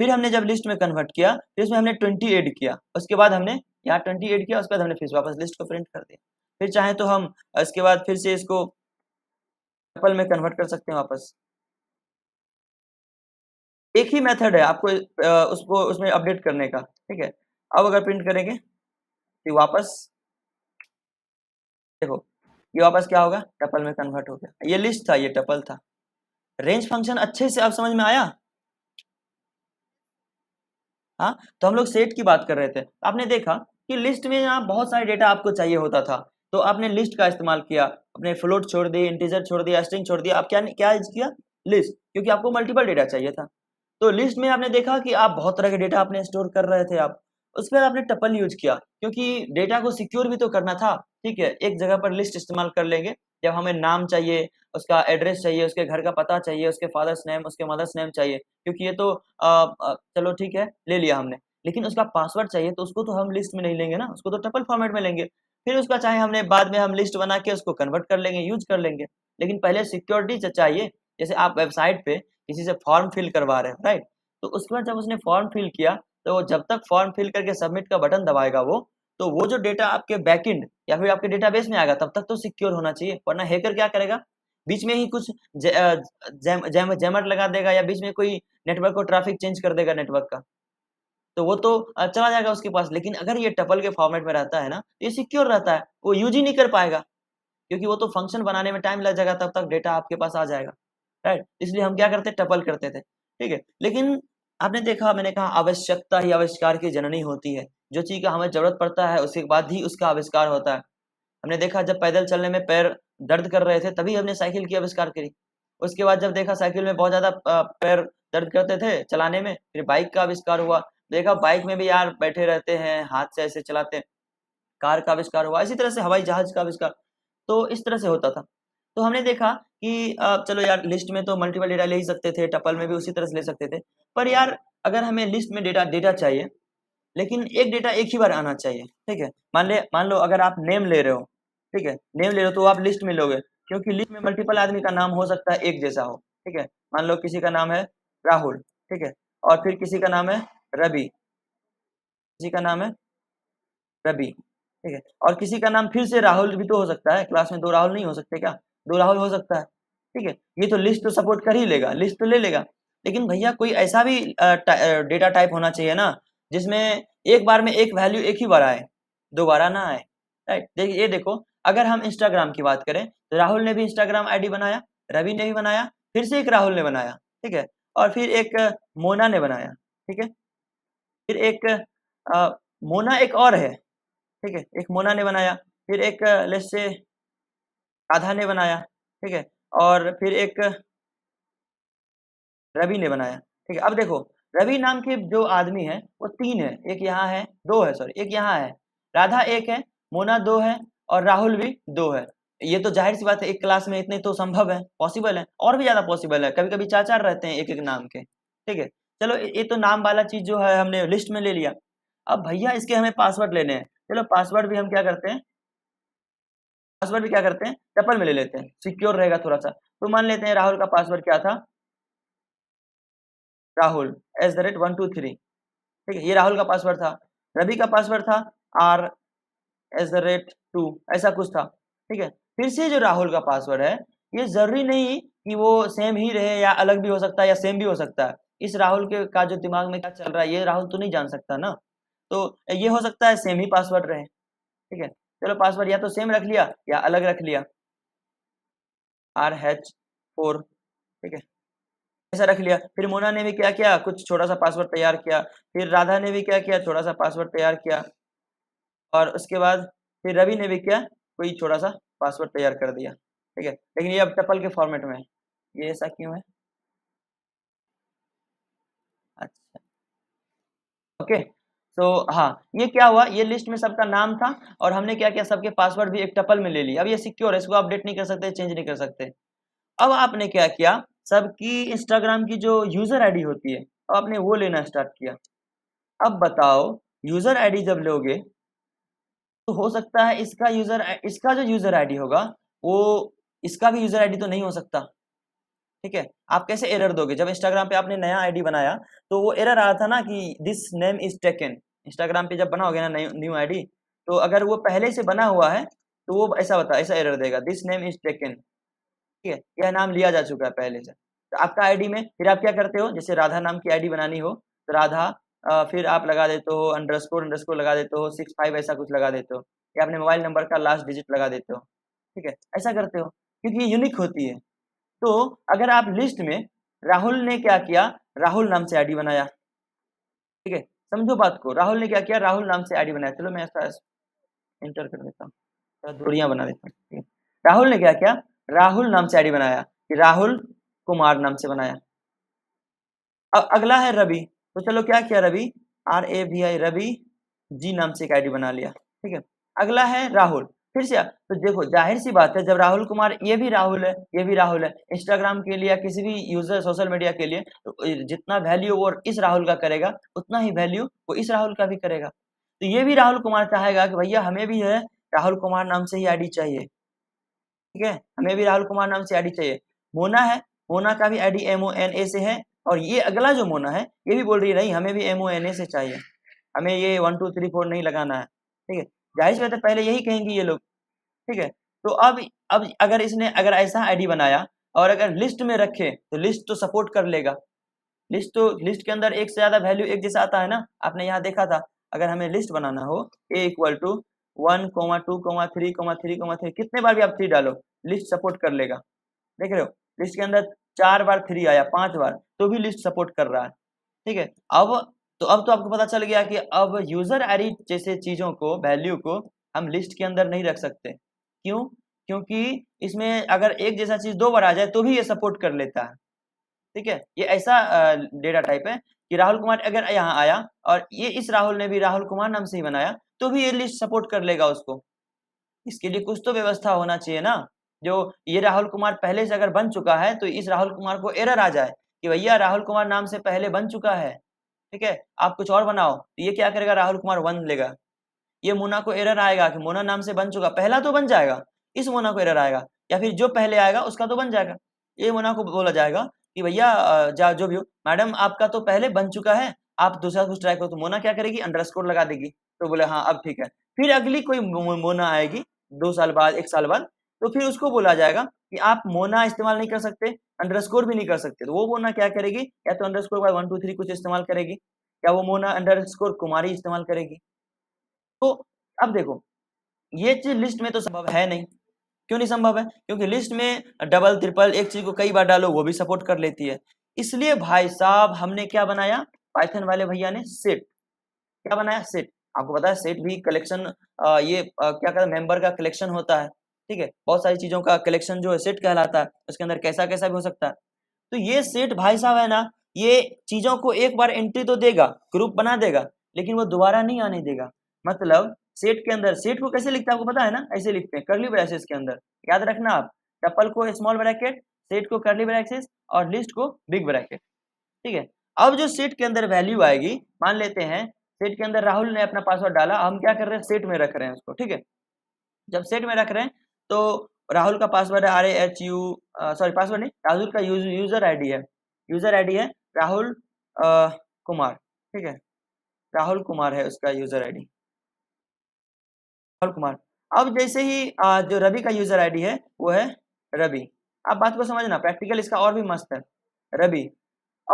फिर हमने जब लिस्ट में कन्वर्ट किया फिर उसमें हमने ट्वेंटी एड किया उसके बाद हमने यहाँ ट्वेंटी एड किया उसके बाद हमने फिर वापस लिस्ट को प्रिंट कर दिया फिर चाहे तो हम इसके बाद फिर से इसको एप्पल में कन्वर्ट कर सकते हैं वापस एक ही मेथड है आपको उसको उसमें अपडेट करने का ठीक है अब अगर प्रिंट करेंगे तो वापस देखो ये वापस क्या होगा टपल में कन्वर्ट हो गया ये लिस्ट था ये टपल था रेंज फंक्शन अच्छे से आप समझ में आया हाँ तो हम लोग सेट की बात कर रहे थे आपने देखा कि लिस्ट में यहाँ बहुत सारे डेटा आपको चाहिए होता था तो आपने लिस्ट का इस्तेमाल किया अपने फ्लोट छोड़ दिए इंटीजर छोड़ दिया स्ट्रिंग छोड़ दिया आप क्या क्या यूज किया लिस्ट क्योंकि आपको मल्टीपल डेटा चाहिए था तो लिस्ट में आपने देखा कि आप बहुत तरह के डेटा आपने स्टोर कर रहे थे आप उसके बाद आपने टपल यूज किया क्योंकि डेटा को सिक्योर भी तो करना था ठीक है एक जगह पर लिस्ट इस्तेमाल कर लेंगे जब हमें नाम चाहिए उसका एड्रेस चाहिए उसके घर का पता चाहिए उसके फादर्स नेम उसके मदर्स नेम चाहिए क्योंकि ये तो आ, चलो ठीक है ले लिया हमने लेकिन उसका पासवर्ड चाहिए तो उसको तो हम लिस्ट में नहीं लेंगे ना उसको तो टपल फॉर्मेट में लेंगे फिर उसका चाहे हमने बाद में हम लिस्ट बना के उसको कन्वर्ट कर लेंगे यूज कर लेंगे लेकिन पहले सिक्योरिटी चाहिए जैसे आप वेबसाइट पे किसी से फॉर्म फिल करवा रहे हैं राइट तो उसके बाद जब उसने फॉर्म फिल किया तो वो जब तक फॉर्म फिल करके सबमिट का बटन दबाएगा वो तो वो जो डेटा आपके बैकएंड या फिर आपके डेटाबेस में आएगा तब तक तो सिक्योर होना चाहिए वरना हैकर क्या करेगा बीच में ही कुछ जैमर जै, जै, जै, लगा देगा या बीच में कोई नेटवर्क को ट्रैफिक चेंज कर देगा नेटवर्क का तो वो तो चला जाएगा उसके पास लेकिन अगर ये टपल के फॉर्मेट में रहता है ना तो ये सिक्योर रहता है वो यूज ही नहीं कर पाएगा क्योंकि वो तो फंक्शन बनाने में टाइम लग जाएगा तब तक डेटा आपके पास आ जाएगा राइट इसलिए हम क्या करते टपल करते थे ठीक है लेकिन आपने देखा मैंने कहा आवश्यकता ही आविष्कार की जननी होती है जो चीज़ का हमें जरूरत पड़ता है उसके बाद ही उसका आविष्कार होता है हमने देखा जब पैदल चलने में पैर दर्द कर रहे थे तभी हमने साइकिल की आविष्कार करी उसके बाद जब देखा साइकिल में बहुत ज़्यादा पैर दर्द करते थे चलाने में फिर बाइक का आविष्कार हुआ देखा बाइक में भी यार बैठे रहते हैं हाथ से ऐसे चलाते हैं कार का आविष्कार हुआ इसी तरह से हवाई जहाज का आविष्कार तो इस तरह से होता था तो हमने देखा कि चलो यार लिस्ट में तो मल्टीपल डेटा ले ही सकते थे टपल में भी उसी तरह से ले सकते थे पर यार अगर हमें लिस्ट में डेटा डेटा चाहिए लेकिन एक डेटा एक ही बार आना चाहिए ठीक है मान ले मान लो अगर आप नेम ले रहे हो ठीक है नेम ले रहे हो तो आप लिस्ट में लोगे क्योंकि लिस्ट में मल्टीपल आदमी का नाम हो सकता है एक जैसा हो ठीक है मान लो किसी का नाम है राहुल ठीक है और फिर किसी का नाम है रबी किसी का नाम है रबी ठीक है और किसी का नाम फिर से राहुल भी तो हो सकता है क्लास में दो राहुल नहीं हो सकते क्या दो राहुल हो सकता है ठीक है ये तो लिस्ट तो सपोर्ट कर ही लेगा लिस्ट तो ले लेगा लेकिन भैया कोई ऐसा भी डेटा टाइप होना चाहिए ना जिसमें एक बार में एक वैल्यू एक ही बार आए दोबारा ना आए राइट देखिए ये देखो अगर हम इंस्टाग्राम की बात करें तो राहुल ने भी इंस्टाग्राम आईडी बनाया रवि ने भी बनाया फिर से एक राहुल ने बनाया ठीक है और फिर एक मोना ने बनाया ठीक है फिर एक आ, मोना एक और है ठीक है एक मोना ने बनाया फिर एक लेस से ने बनाया ठीक है और फिर एक रवि ने बनाया ठीक है अब देखो रवि नाम के जो आदमी है वो तीन है एक यहाँ है दो है सॉरी एक यहाँ है राधा एक है मोना दो है और राहुल भी दो है ये तो जाहिर सी बात है एक क्लास में इतने तो संभव है पॉसिबल है और भी ज्यादा पॉसिबल है कभी कभी चार चार रहते हैं एक एक नाम के ठीक है चलो ये तो नाम वाला चीज जो है हमने लिस्ट में ले लिया अब भैया इसके हमें पासवर्ड लेने हैं चलो पासवर्ड भी हम क्या करते हैं पासवर्ड भी क्या करते हैं चप्पल में ले लेते हैं सिक्योर रहेगा थोड़ा सा तो मान लेते हैं राहुल का पासवर्ड क्या था Rahul at the rate one two three ठीक है ये राहुल का पासवर्ड था रवि का पासवर्ड था R at the rate two ऐसा कुछ था ठीक है फिर से जो राहुल का पासवर्ड है ये जरूरी नहीं कि वो सेम ही रहे या अलग भी हो सकता है या सेम भी हो सकता है इस राहुल के का जो दिमाग में क्या चल रहा है ये राहुल तो नहीं जान सकता ना तो ये हो सकता है सेम ही पासवर्ड रहे ठीक है चलो पासवर्ड या तो सेम रख लिया या अलग रख लिया आर एच फोर ठीक है ऐसा रख लिया फिर मोना ने भी क्या किया कुछ छोटा सा पासवर्ड तैयार किया फिर राधा ने भी क्या किया छोटा सा पासवर्ड तैयार किया और उसके बाद फिर रवि ने भी क्या कोई छोटा सा पासवर्ड तैयार कर दिया ठीक है लेकिन ये अब टपल के फॉर्मेट में है ये ऐसा क्यों है अच्छा ओके तो हाँ ये क्या हुआ ये लिस्ट में सबका नाम था और हमने क्या किया सबके पासवर्ड भी एक टपल में ले लिया अब ये सिक्योर है इसको अपडेट नहीं कर सकते चेंज नहीं कर सकते अब आपने क्या किया सबकी इंस्टाग्राम की जो यूजर आईडी होती है अब आपने वो लेना स्टार्ट किया अब बताओ यूजर आईडी जब लोगे तो हो सकता है इसका यूजर इसका जो यूजर आईडी होगा वो इसका भी यूजर आईडी तो नहीं हो सकता ठीक है आप कैसे एरर दोगे जब इंस्टाग्राम पे आपने नया आईडी बनाया तो वो एरर आ रहा था ना कि this name is taken Instagram पे जब बनाओगे ना न्यू आईडी तो अगर वो पहले से बना हुआ है तो वो ऐसा बता ऐसा एरर देगा दिस नेम इज टेकन ठीक है यह नाम लिया जा चुका है पहले से तो आपका आईडी में फिर आप क्या करते हो जैसे राधा नाम की आईडी बनानी हो तो राधा फिर आप लगा देते हो अंडरस्कोर अंडरस्कोर लगा देते हो सिक्स फाइव ऐसा कुछ लगा देते हो या अपने मोबाइल नंबर का लास्ट डिजिट लगा देते हो ठीक है ऐसा करते हो क्योंकि ये यूनिक होती है तो अगर आप लिस्ट में राहुल ने क्या किया राहुल नाम से आईडी बनाया ठीक है समझो बात को राहुल ने क्या किया राहुल नाम से आईडी बनाया चलो मैं ऐसा एंटर कर देता हूँ दूरियां बना देता हूँ राहुल ने क्या किया राहुल नाम से आईडी बनाया कि राहुल कुमार नाम से बनाया अब अगला है रवि तो चलो क्या किया Ravi R A V I Ravi ji नाम से एक आईडी बना लिया ठीक है अगला है राहुल फिर से तो देखो जाहिर सी बात है जब राहुल कुमार ये भी राहुल है ये भी राहुल है इंस्टाग्राम के लिए या किसी भी यूजर सोशल मीडिया के लिए तो जितना वैल्यू वो इस राहुल का करेगा उतना ही वैल्यू वो इस राहुल का भी करेगा तो ये भी राहुल कुमार चाहेगा कि भैया हमें भी है राहुल कुमार नाम से ही आईडी चाहिए ठीक है हमें भी राहुल कुमार नाम से आईडी चाहिए मोना है मोना का भी ID M O N A से है और ये अगला जो मोना है ये भी बोल रही है नहीं हमें भी एम ओ एन ए से चाहिए हमें ये वन टू थ्री फोर नहीं लगाना है ठीक है जाहिर सी बात है पहले यही कहेंगी ये लोग ठीक है तो अब अब अगर इसने अगर ऐसा आईडी बनाया और अगर लिस्ट में रखे तो लिस्ट तो सपोर्ट कर लेगा लिस्ट तो लिस्ट के अंदर एक से ज़्यादा वैल्यू एक जैसा आता है ना आपने यहाँ देखा था अगर हमें लिस्ट बनाना हो A equal to one comma two comma three comma three comma three कितने बार भी आप थ्री डालो लिस्ट सपोर्ट कर लेगा देख रहे हो लिस्ट के अंदर चार बार थ्री आया पांच बार तो भी लिस्ट सपोर्ट कर रहा है ठीक है अब तो अब तो आपको पता चल गया कि अब यूजर आईडी जैसे चीज़ों को वैल्यू को हम लिस्ट के अंदर नहीं रख सकते क्यों क्योंकि इसमें अगर एक जैसा चीज दो बार आ जाए तो भी ये सपोर्ट कर लेता है ठीक है ये ऐसा डेटा टाइप है कि राहुल कुमार अगर यहाँ आया और ये इस राहुल ने भी राहुल कुमार नाम से ही बनाया तो भी ये लिस्ट सपोर्ट कर लेगा उसको इसके लिए कुछ तो व्यवस्था होना चाहिए ना जो ये राहुल कुमार पहले से अगर बन चुका है तो इस राहुल कुमार को एरर आ जाए कि भैया राहुल कुमार नाम से पहले बन चुका है ठीक है आप कुछ और बनाओ तो ये क्या करेगा राहुल कुमार वन लेगा ये मोना को एरर आएगा कि मोना नाम से बन चुका पहला तो बन जाएगा इस मोना को एरर आएगा या फिर जो पहले आएगा उसका तो बन जाएगा ये मोना को बोला जाएगा कि भैया जा जो भी हो मैडम आपका तो पहले बन चुका है आप दूसरा कुछ ट्राई करो तो मोना क्या करेगी अंडरस्कोर लगा देगी तो बोले हाँ अब ठीक है फिर अगली कोई मोना आएगी दो साल बाद एक साल बाद तो फिर उसको बोला जाएगा कि आप मोना इस्तेमाल नहीं कर सकते अंडरस्कोर भी नहीं कर सकते तो वो मोना क्या करेगी या तो अंडरस्कोर बाद वन टू थ्री कुछ इस्तेमाल करेगी या वो मोना अंडरस्कोर कुमारी इस्तेमाल करेगी तो अब देखो ये चीज लिस्ट में तो संभव है नहीं क्यों नहीं संभव है क्योंकि लिस्ट में डबल ट्रिपल एक चीज को कई बार डालो वो भी सपोर्ट कर लेती है इसलिए भाई साहब हमने क्या बनाया पाइथन वाले भैया ने सेट क्या बनाया सेट आपको पता है सेट भी कलेक्शन ये क्या कहते हैं मेंबर का कलेक्शन होता है ठीक है बहुत सारी चीजों का कलेक्शन जो है सेट कहलाता है उसके अंदर कैसा कैसा भी हो सकता है तो ये सेट भाई साहब है ना ये चीजों को एक बार एंट्री तो देगा ग्रुप बना देगा लेकिन वो दोबारा नहीं आने देगा मतलब सेट के अंदर सेट को कैसे लिखते हैं आपको पता है ना ऐसे लिखते हैं करली ब्रैसेस के अंदर याद रखना आप टप्पल को स्मॉल ब्रैकेट सेट को करली ब्रैकेट और लिस्ट को बिग ब्रैकेट ठीक है अब जो सेट के अंदर वैल्यू आएगी मान लेते हैं सेट के अंदर राहुल ने अपना पासवर्ड डाला हम क्या कर रहे हैं सेट में रख रहे हैं उसको ठीक है जब सेट में रख रहे हैं तो राहुल का पासवर्ड है R A H U sorry password नहीं राहुल का यूज, यूजर आईडी है यूजर आईडी है राहुल आ, कुमार ठीक है राहुल कुमार है उसका यूजर आईडी राहुल कुमार अब जैसे ही जो रवि का यूजर आईडी है वो है रवि आप बात को समझना प्रैक्टिकल इसका और भी मस्त है रवि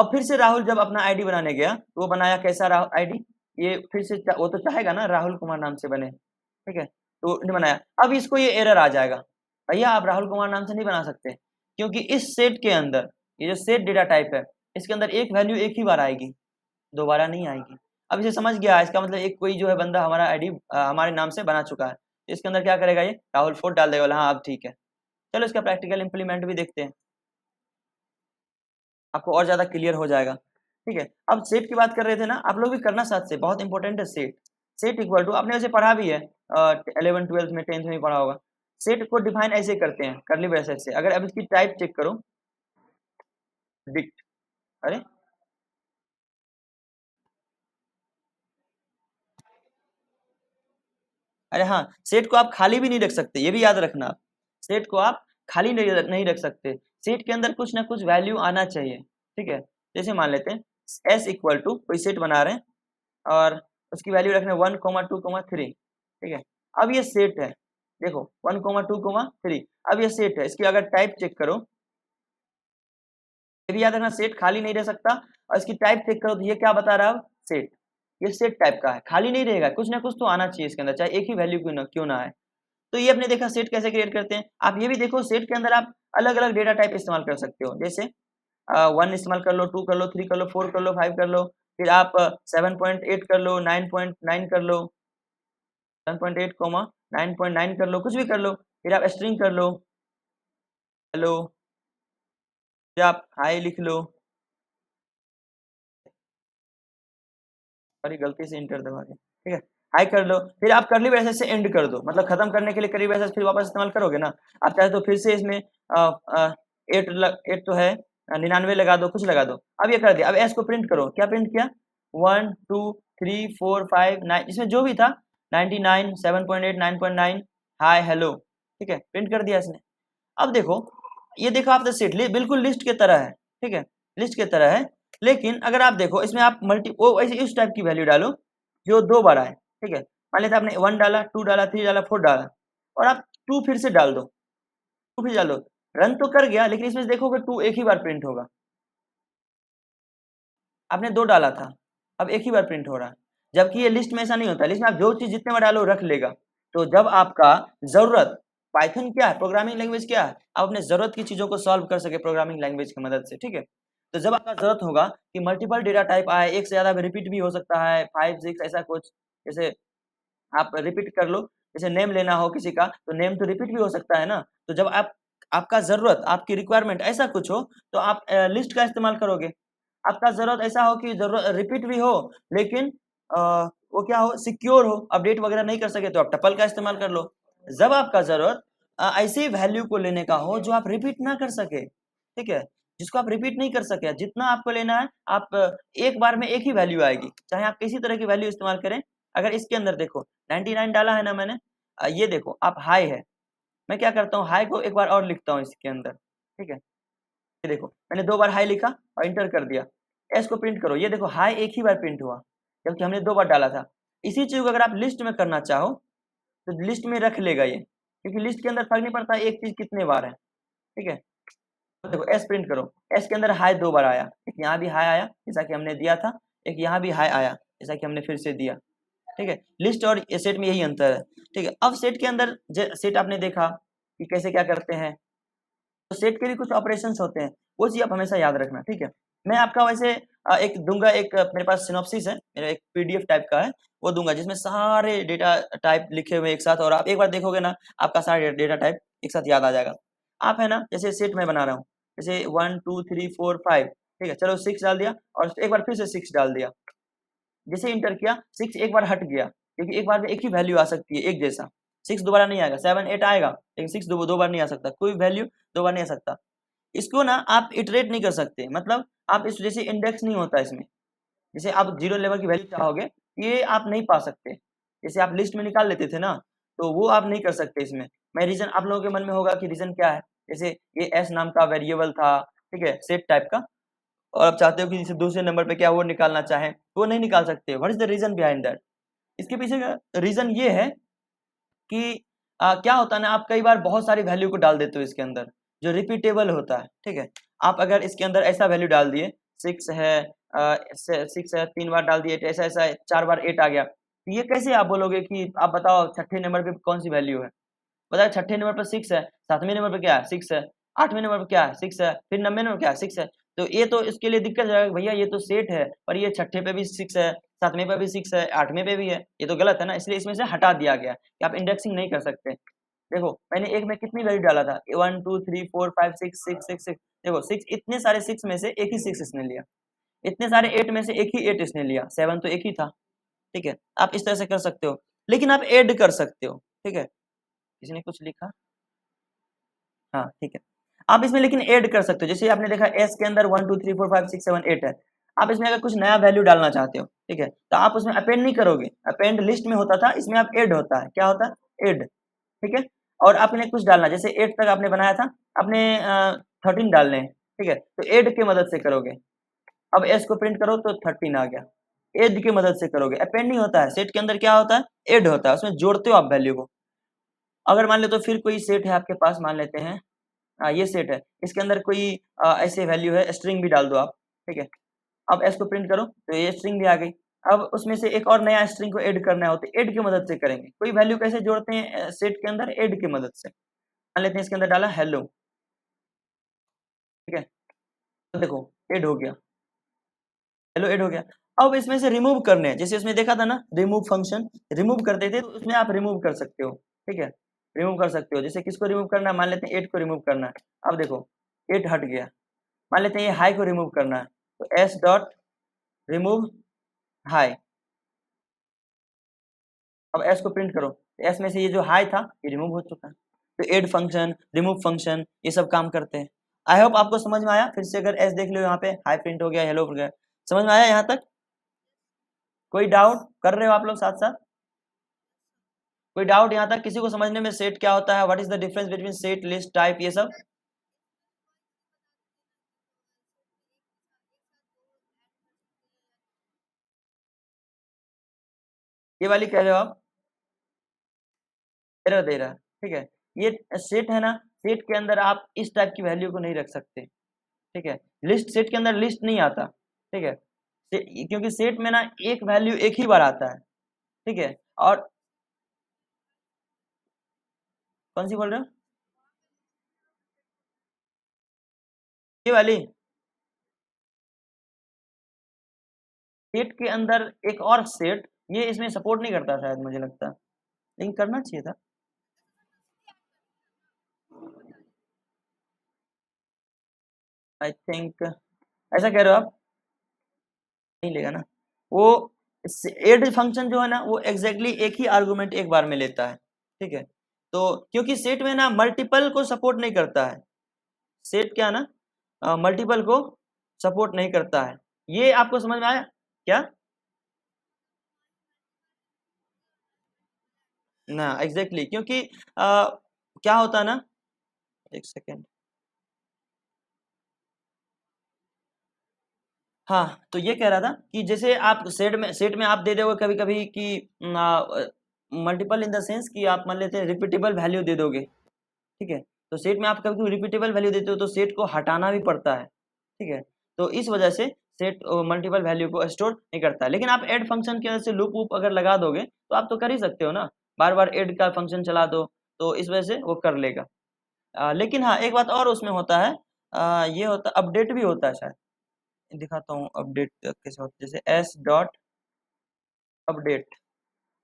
अब फिर से राहुल जब अपना आईडी बनाने गया तो वो बनाया कैसा आईडी ये फिर से वो तो चाहेगा ना राहुल कुमार नाम से बने ठीक है तो नहीं बनाया अब इसको ये एरर आ जाएगा भैया आप राहुल कुमार नाम से नहीं बना सकते क्योंकि इस सेट के अंदर ये जो सेट डेटा टाइप है इसके अंदर एक वैल्यू एक ही बार आएगी दोबारा नहीं आएगी अब इसे समझ गया इसका मतलब एक कोई जो है बंदा हमारा आई हमारे नाम से बना चुका है तो इसके अंदर क्या करेगा ये राहुल फोर्ट डाल देगा हाँ अब ठीक है चलो इसका प्रैक्टिकल इम्प्लीमेंट भी देखते हैं आपको और ज़्यादा क्लियर हो जाएगा ठीक है अब सेट की बात कर रहे थे ना आप लोग भी करना साथ से बहुत इंपॉर्टेंट है सेट सेट इक्वल टू आपने वैसे पढ़ा भी है इलेवन ट्वेल्थ में टेंथ में पढ़ा होगा सेट को डिफाइन ऐसे करते हैं करली ब्रेसेट से अगर अब इसकी टाइप चेक करो डिक्ट अरे अरे हाँ सेट को आप खाली भी नहीं रख सकते ये भी याद रखना आप सेट को आप खाली नहीं रख सकते सेट के अंदर कुछ ना कुछ वैल्यू आना चाहिए ठीक है जैसे मान लेते हैं एस इक्वल टू कोई सेट बना रहे हैं और उसकी वैल्यू रखना one comma two comma three ठीक है अब ये सेट है देखो one comma two comma three अब ये सेट है इसकी अगर टाइप चेक करो ये भी याद रखना सेट खाली नहीं रह सकता और इसकी टाइप चेक करो तो ये क्या बता रहा है सेट ये सेट टाइप का है खाली नहीं रहेगा कुछ ना कुछ तो आना चाहिए इसके अंदर चाहे एक ही वैल्यू क्यों ना क्यों ना आए तो ये आपने देखा सेट कैसे क्रिएट करते हैं आप ये भी देखो सेट के अंदर आप अलग अलग डेटा टाइप इस्तेमाल कर सकते हो जैसे वन इस्तेमाल कर लो टू कर लो थ्री कर लो फोर कर लो फाइव कर लो फिर आप सेवन पॉइंट एट कर लो नाइन पॉइंट नाइन कर लो seven point eight comma nine point nine कर लो कुछ भी कर लो फिर आप स्ट्रिंग कर लो हेलो फिर आप हाई लिख लो सॉरी गलती से इंटर दबा के ठीक है हाई कर लो फिर आप करली ब्रेसेस से एंड कर दो मतलब खत्म करने के लिए करली ब्रेसेस फिर वापस इस्तेमाल करोगे ना आप चाहे तो फिर से इसमें एट एट तो है निन्यानवे लगा दो कुछ लगा दो अब ये कर दिया अब एस को प्रिंट करो क्या प्रिंट किया one two three four five nine इसमें जो भी था ninety nine seven point eight nine point nine hi hello ठीक है प्रिंट कर दिया इसने अब देखो ये देखो आप दिट बिल्कुल लिस्ट के तरह है ठीक है लिस्ट के तरह है लेकिन अगर आप देखो इसमें आप मल्टी वो ऐसे इस टाइप की वैल्यू डालो जो दो बार आए ठीक है मान लेते आपने वन डाला टू डाला थ्री डाला फोर डाला और आप टू फिर से डाल दो टू फिर डाल दो रन तो कर गया लेकिन इसमें देखोगे टू एक ही बार प्रिंट होगा आपने दो डाला था अब एक ही बार प्रिंट हो रहा है जबकि ये लिस्ट में ऐसा नहीं होता लिस्ट में आप जो चीज़ जितने बार डालो रख लेगा तो जब आपका ज़रूरत पाइथन क्या है प्रोग्रामिंग लैंग्वेज क्या है आप अपने ज़रूरत की चीज़ों को सॉल्व कर सके प्रोग्रामिंग लैंग्वेज की मदद से ठीक है तो जब आपका जरूरत होगा कि मल्टीपल डेटा टाइप आए एक से ज़्यादा रिपीट भी हो सकता है फाइव सिक्स ऐसा कुछ जैसे आप रिपीट कर लो जैसे नेम लेना हो किसी का तो नेम तो रिपीट भी हो सकता है ना तो जब आप आपका ज़रूरत आपकी रिक्वायरमेंट ऐसा कुछ हो तो आप लिस्ट का इस्तेमाल करोगे आपका ज़रूरत ऐसा हो कि जरूरत रिपीट भी हो लेकिन आ, वो क्या हो सिक्योर हो अपडेट वगैरह नहीं कर सके तो आप टपल का इस्तेमाल कर लो जब आपका ज़रूरत ऐसी वैल्यू को लेने का हो जो आप रिपीट ना कर सके ठीक है जिसको आप रिपीट नहीं कर सके जितना आपको लेना है आप एक बार में एक ही वैल्यू आएगी चाहे आप किसी तरह की वैल्यू इस्तेमाल करें अगर इसके अंदर देखो 99 डाला है ना मैंने ये देखो आप हाई है मैं क्या करता हूँ हाई को एक बार और लिखता हूँ इसके अंदर ठीक है ये देखो मैंने दो बार हाई लिखा और इंटर कर दिया एस को प्रिंट करो ये देखो हाई एक ही बार प्रिंट हुआ क्योंकि हमने दो बार डाला था इसी चीज़ को अगर आप लिस्ट में करना चाहो तो लिस्ट में रख लेगा ये क्योंकि लिस्ट के अंदर फर्क नहीं पड़ता एक चीज़ कितने बार है ठीक है तो देखो एस प्रिंट करो एस के अंदर हाई दो बार आया एक यहाँ भी हाई आया जैसा कि हमने दिया था एक यहाँ भी हाई आया जैसा कि हमने फिर से दिया ठीक है लिस्ट और सेट में यही अंतर है ठीक है अब सेट के अंदर सेट आपने देखा कि कैसे क्या करते हैं तो सेट के भी कुछ ऑपरेशन होते हैं वो चीज़ आप हमेशा याद रखना ठीक है मैं आपका वैसे एक दूंगा एक मेरे पास सिनोप्सिस है मेरा एक पीडीएफ टाइप का है वो दूंगा जिसमें सारे डेटा टाइप लिखे हुए एक साथ और आप एक बार देखोगे ना आपका सारा डेटा टाइप एक साथ याद आ जाएगा आप है ना जैसे सेट में बना रहा हूँ जैसे one two three four five ठीक है चलो सिक्स डाल दिया और एक बार फिर से सिक्स डाल दिया जैसे इंटर किया सिक्स एक बार हट गया क्योंकि एक बार में एक ही वैल्यू आ सकती है एक जैसा सिक्स दोबारा नहीं आएगा सेवन एट आएगा लेकिन सिक्स दो, दो बार नहीं आ सकता कोई वैल्यू दो बार नहीं आ सकता इसको ना आप इटरेट नहीं कर सकते मतलब आप इस जैसे इंडेक्स नहीं होता इसमें जैसे आप जीरो लेवल की वैल्यू चाहोगे ये आप नहीं पा सकते जैसे आप लिस्ट में निकाल लेते थे ना तो वो आप नहीं कर सकते इसमें मैं रीजन आप लोगों के मन में होगा कि रीजन क्या है जैसे ये एस नाम का वेरिएबल था ठीक है सेट टाइप का और आप चाहते हो कि जैसे दूसरे नंबर पे क्या वो निकालना चाहे तो वो नहीं निकाल सकते what is the reason behind that इसके पीछे का रीजन ये है कि आ, क्या होता है ना आप कई बार बहुत सारी वैल्यू को डाल देते हो इसके अंदर जो रिपीटेबल होता है ठीक है आप अगर इसके अंदर ऐसा वैल्यू डाल दिए सिक्स है सिक्स है तीन बार डाल दिए ऐसा ऐसा चार बार एट आ गया तो ये कैसे आप बोलोगे कि आप बताओ छठे नंबर पे कौन सी वैल्यू है बताया छठे नंबर पर सिक्स है सातवें नंबर पर क्या है सिक्स है आठवें नंबर पर क्या है सिक्स है फिर नब्बे नंबर क्या है सिक्स है तो ये तो इसके लिए दिक्कत जाएगा भैया ये तो सेट है पर ये छठे पे भी सिक्स है सातवें पे भी सिक्स है आठवें पे भी है ये तो गलत है ना इसलिए इसमें से हटा दिया गया कि आप इंडेक्सिंग नहीं कर सकते देखो मैंने एक में कितनी वैल्यू डाला था one two three four five six six six six देखो सिक्स इतने सारे सिक्स में से एक ही सिक्स इसने लिया इतने सारे एट में से एक ही एट इसने लिया सेवन तो एक ही था ठीक है आप इस तरह से कर सकते हो लेकिन आप एड कर सकते हो ठीक है किसी ने कुछ लिखा हाँ ठीक है आप इसमें लेकिन ऐड कर सकते हो जैसे आपने देखा एस के अंदर one two three four five six seven eight है आप इसमें अगर कुछ नया वैल्यू डालना चाहते हो ठीक है तो आप उसमें अपेंड नहीं करोगे अपेंड लिस्ट में होता था इसमें आप एड होता है क्या होता है एड ठीक है और आपने कुछ डालना जैसे एट तक आपने बनाया था आपने थर्टीन डालने हैं ठीक है तो एड की मदद से करोगे अब एस को प्रिंट करो तो थर्टीन आ गया एड की मदद से करोगे अपेंड नहीं होता है सेट के अंदर क्या होता है एड होता है उसमें जोड़ते हो आप वैल्यू को अगर मान ले तो फिर कोई सेट है आपके पास मान लेते हैं आ, हाँ, ये सेट है इसके अंदर कोई आ, ऐसे वैल्यू है स्ट्रिंग भी डाल दो आप ठीक है अब एस को प्रिंट करो तो ये स्ट्रिंग भी आ गई अब उसमें से एक और नया स्ट्रिंग को ऐड करना हो तो ऐड की मदद से करेंगे कोई वैल्यू कैसे जोड़ते हैं सेट के अंदर ऐड की मदद से मान लेते हैं इसके अंदर डाला हेलो ठीक है तो देखो ऐड हो गया हेलो ऐड हो गया अब इसमें से रिमूव करने हैं जैसे उसमें देखा था ना रिमूव फंक्शन रिमूव करते थे तो उसमें आप रिमूव कर सकते हो ठीक है रिमूव कर सकते हो जैसे किसको रिमूव करना है मान लेते हैं एट को रिमूव करना है अब देखो एट हट गया मान लेते हैं ये हाई को रिमूव करना है तो एस डॉट रिमूव हाई अब एस को प्रिंट करो एस तो में से ये जो हाई था ये रिमूव हो चुका है तो एड फंक्शन रिमूव फंक्शन ये सब काम करते हैं आई होप आपको समझ में आया फिर से अगर एस देख लो यहाँ पे हाई प्रिंट हो गया हेलो हो गया समझ में आया यहाँ तक कोई डाउट कर रहे हो आप लोग साथ साथ कोई डाउट यहाँ तक किसी को समझने में सेट क्या होता है what is the difference between set list type ये सब ये वाली कह रहे हो आप एरर दे रहा ठीक है ये सेट है ना सेट के अंदर आप इस टाइप की वैल्यू को नहीं रख सकते ठीक है लिस्ट सेट के अंदर लिस्ट नहीं आता ठीक है क्योंकि सेट में ना एक वैल्यू एक ही बार आता है ठीक है और कौन सी बोल रहे हो ये वाली सेट के अंदर एक और सेट ये इसमें सपोर्ट नहीं करता शायद मुझे लगता लेकिन करना चाहिए था आई थिंक ऐसा कह रहे हो आप नहीं लेगा ना वो एड फंक्शन जो है ना वो एग्जैक्टली exactly एक ही आर्गूमेंट एक बार में लेता है ठीक है तो क्योंकि सेट में ना मल्टीपल को सपोर्ट नहीं करता है सेट क्या ना मल्टीपल को सपोर्ट नहीं करता है ये आपको समझ में आया क्या ना एग्जैक्टली exactly. क्योंकि आ, क्या होता ना एक सेकेंड हाँ तो ये कह रहा था कि जैसे आप सेट में सेट में आप दे दोगे कभी कभी कि मल्टीपल इन द सेंस कि आप मान लेते हैं रिपीटेबल वैल्यू दे दोगे ठीक है तो सेट में आप कभी कभी रिपीटेबल वैल्यू देते हो तो सेट को हटाना भी पड़ता है ठीक है तो इस वजह से सेट मल्टीपल वैल्यू को स्टोर नहीं करता है लेकिन आप एड फंक्शन की वजह से लूप वूप अगर लगा दोगे तो आप तो कर ही सकते हो ना बार बार एड का फंक्शन चला दो तो इस वजह से वो कर लेगा आ, लेकिन हाँ एक बात और उसमें होता है आ, ये होता अपडेट भी होता है शायद दिखाता हूँ अपडेट कैसे होता जैसे एस डॉट अपडेट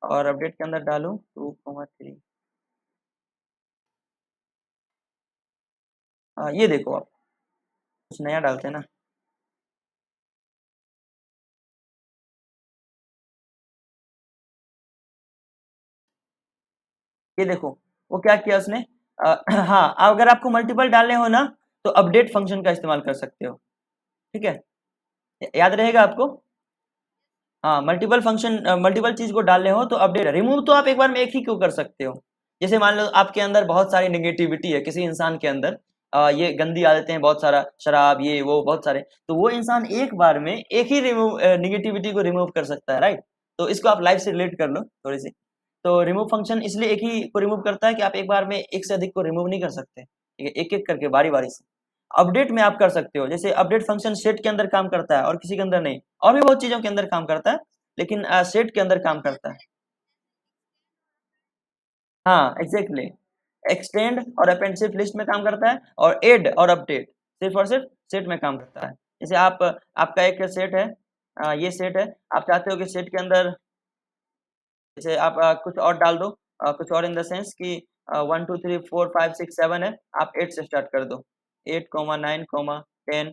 और अपडेट के अंदर डालू टू कोमा थ्री हाँ ये देखो आप कुछ नया डालते हैं ना ये देखो वो क्या किया उसने आ, हाँ अगर आपको मल्टीपल डालने हो ना तो अपडेट फंक्शन का इस्तेमाल कर सकते हो ठीक है याद रहेगा आपको हाँ मल्टीपल फंक्शन मल्टीपल चीज को डालने हो तो अपडेट रिमूव तो आप एक बार में एक ही क्यों कर सकते हो जैसे मान लो आपके अंदर बहुत सारी निगेटिविटी है किसी इंसान के अंदर आ, ये गंदी आदतें हैं बहुत सारा शराब ये वो बहुत सारे तो वो इंसान एक बार में एक ही रिमूव निगेटिविटी को रिमूव कर सकता है राइट तो इसको आप लाइफ से रिलेट कर लो थोड़ी सी तो रिमूव फंक्शन इसलिए एक ही को रिमूव करता है कि आप एक बार में एक से अधिक को रिमूव नहीं कर सकते ठीक है एक एक करके बारी बारी से अपडेट में आप कर सकते हो जैसे अपडेट फंक्शन सेट के अंदर काम करता है और किसी के अंदर नहीं और भी बहुत चीजों के अंदर काम करता है लेकिन सेट के अंदर काम करता है हाँ एग्जैक्टली एक्सटेंड और अपेंड सिर्फ लिस्ट में काम करता है और एड और अपडेट सिर्फ और सिर्फ सेट में काम करता है जैसे आप आपका एक सेट है आ, ये सेट है आप चाहते हो कि सेट के अंदर जैसे आप आ, कुछ और डाल दो आ, कुछ और इन द सेंस कि one two three four five six seven है आप एट से स्टार्ट कर दो eight comma nine comma ten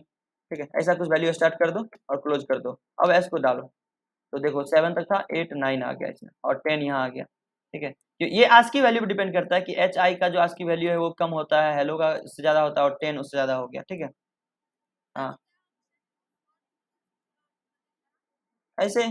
ठीक है ऐसा कुछ वैल्यू स्टार्ट कर दो और क्लोज कर दो अब एस को डालो तो देखो सेवन तक था एट नाइन आ गया इसमें और टेन यहाँ आ गया ठीक है जो तो ये आज की वैल्यू पर डिपेंड करता है कि एच आई का जो आज की वैल्यू है वो कम होता है हेलो का उससे ज़्यादा होता है और टेन उससे ज़्यादा हो गया ठीक है हाँ ऐसे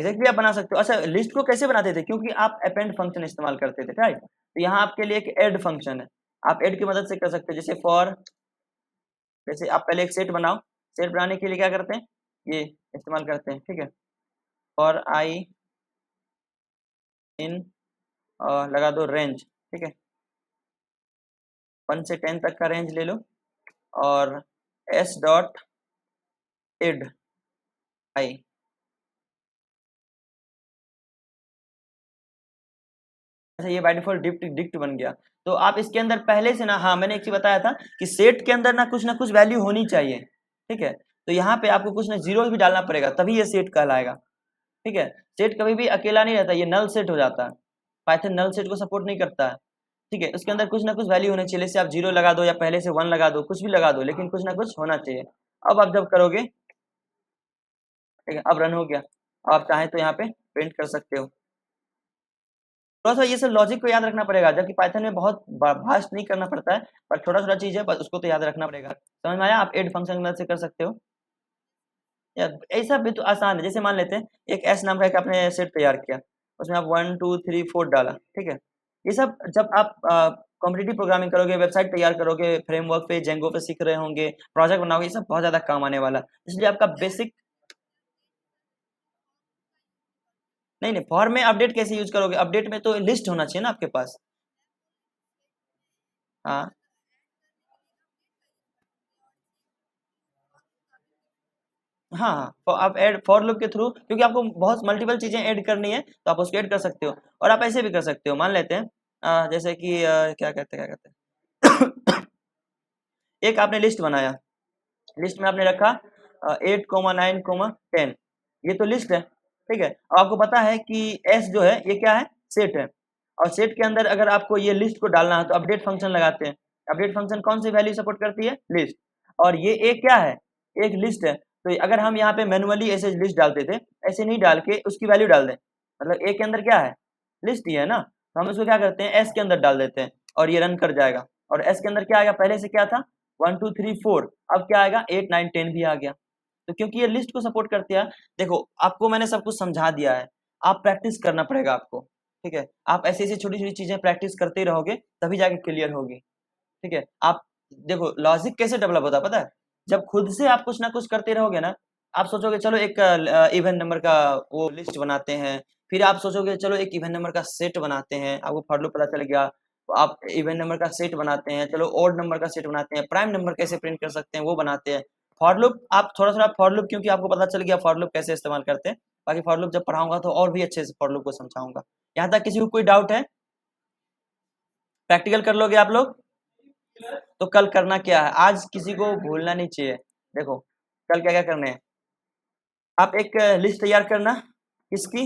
एग्जैक्टली आप बना सकते हो अच्छा लिस्ट को कैसे बनाते थे क्योंकि आप अपेंड फंक्शन इस्तेमाल करते थे राइट तो यहाँ आपके लिए एक एड फंक्शन है आप एड की मदद से कर सकते हो जैसे फॉर जैसे आप पहले एक सेट बनाओ सेट बनाने के लिए क्या करते हैं ये इस्तेमाल करते हैं ठीक है फॉर आई इन लगा दो रेंज ठीक है वन से टेन तक का रेंज ले लो और एस डॉट एड आई अच्छा ये बाई डिफॉल्ट डिप्ट डिक्ट बन गया तो आप इसके अंदर पहले से ना हाँ मैंने एक चीज बताया था कि सेट के अंदर ना कुछ ना कुछ वैल्यू होनी चाहिए ठीक है तो यहाँ पे आपको कुछ ना जीरो भी डालना पड़ेगा तभी ये सेट कहलाएगा ठीक है सेट कभी भी अकेला नहीं रहता ये नल सेट हो जाता है पाइथन नल सेट को सपोर्ट नहीं करता है ठीक है उसके अंदर कुछ ना कुछ वैल्यू होना चाहिए जैसे आप जीरो लगा दो या पहले से वन लगा दो कुछ भी लगा दो लेकिन कुछ ना कुछ होना चाहिए अब आप जब करोगे ठीक है अब रन हो गया आप चाहें तो यहाँ पे प्रिंट कर सकते हो थोड़ा सा ये सब लॉजिक को याद रखना पड़ेगा जबकि पाइथन में बहुत भास्ट नहीं करना पड़ता है पर छोटा छोटा चीज़ है बस उसको तो याद रखना पड़ेगा समझ में आया आप एड फंक्शन से कर सकते हो या ऐसा भी तो आसान है जैसे मान लेते हैं एक एस नाम का एक आपने सेट तैयार किया उसमें आप वन टू थ्री फोर डाला ठीक है ये सब जब आप कॉम्पिटेटिव प्रोग्रामिंग करोगे वेबसाइट तैयार करोगे फ्रेमवर्क पे जेंगो पे सीख रहे होंगे प्रोजेक्ट बनाओगे ये सब बहुत ज़्यादा काम आने वाला इसलिए आपका बेसिक नहीं नहीं फॉर्म में अपडेट कैसे यूज करोगे अपडेट में तो लिस्ट होना चाहिए ना आपके पास हाँ हाँ हाँ आप ऐड फॉर लूप के थ्रू क्योंकि आपको बहुत मल्टीपल चीज़ें ऐड करनी है तो आप उसको ऐड कर सकते हो और आप ऐसे भी कर सकते हो मान लेते हैं आ, जैसे कि आ, क्या कहते हैं क्या कहते हैं एक आपने लिस्ट बनाया लिस्ट में आपने रखा eight comma nine comma ten ये तो लिस्ट है ठीक है और आपको पता है कि एस जो है ये क्या है सेट है और सेट के अंदर अगर आपको ये लिस्ट को डालना है तो अपडेट फंक्शन लगाते हैं अपडेट फंक्शन कौन सी वैल्यू सपोर्ट करती है लिस्ट और ये एक क्या है एक लिस्ट है तो अगर हम यहाँ पे मैनुअली ऐसे लिस्ट डालते थे ऐसे नहीं डाल के उसकी वैल्यू डाल दें मतलब ए के अंदर क्या है लिस्ट ही है ना तो हम इसको क्या करते हैं एस के अंदर डाल देते हैं और ये रन कर जाएगा और एस के अंदर क्या आएगा पहले से क्या था वन टू थ्री फोर अब क्या आएगा एट नाइन टेन भी आ गया तो क्योंकि ये लिस्ट को सपोर्ट करते हैं देखो आपको मैंने सब कुछ समझा दिया है आप प्रैक्टिस करना पड़ेगा आपको ठीक है आप ऐसी ऐसी छोटी छोटी चीजें प्रैक्टिस करते ही रहोगे तभी जाके क्लियर होगी ठीक है आप देखो लॉजिक कैसे डेवलप होता है पता है जब खुद से आप कुछ ना कुछ करते रहोगे ना आप सोचोगे चलो एक इवेंट नंबर का वो लिस्ट बनाते हैं फिर आप सोचोगे चलो एक इवेंट नंबर का सेट बनाते हैं आपको फॉर्लो पता चल गया तो आप इवेंट नंबर का सेट बनाते हैं चलो ओड नंबर का सेट बनाते हैं प्राइम नंबर कैसे प्रिंट कर सकते हैं वो बनाते हैं फॉरलुप आप थोड़ा थोड़ा फॉरलुप क्योंकि आपको पता चल गया फॉरलुप कैसे इस्तेमाल करते हैं बाकी फॉरलुप जब पढ़ाऊंगा तो और भी अच्छे से फॉरलुप को समझाऊंगा यहाँ तक किसी को कोई डाउट है प्रैक्टिकल कर लोगे आप लोग तो कल करना क्या है आज किसी को भूलना नहीं चाहिए देखो कल क्या क्या करना है आप एक लिस्ट तैयार करना किसकी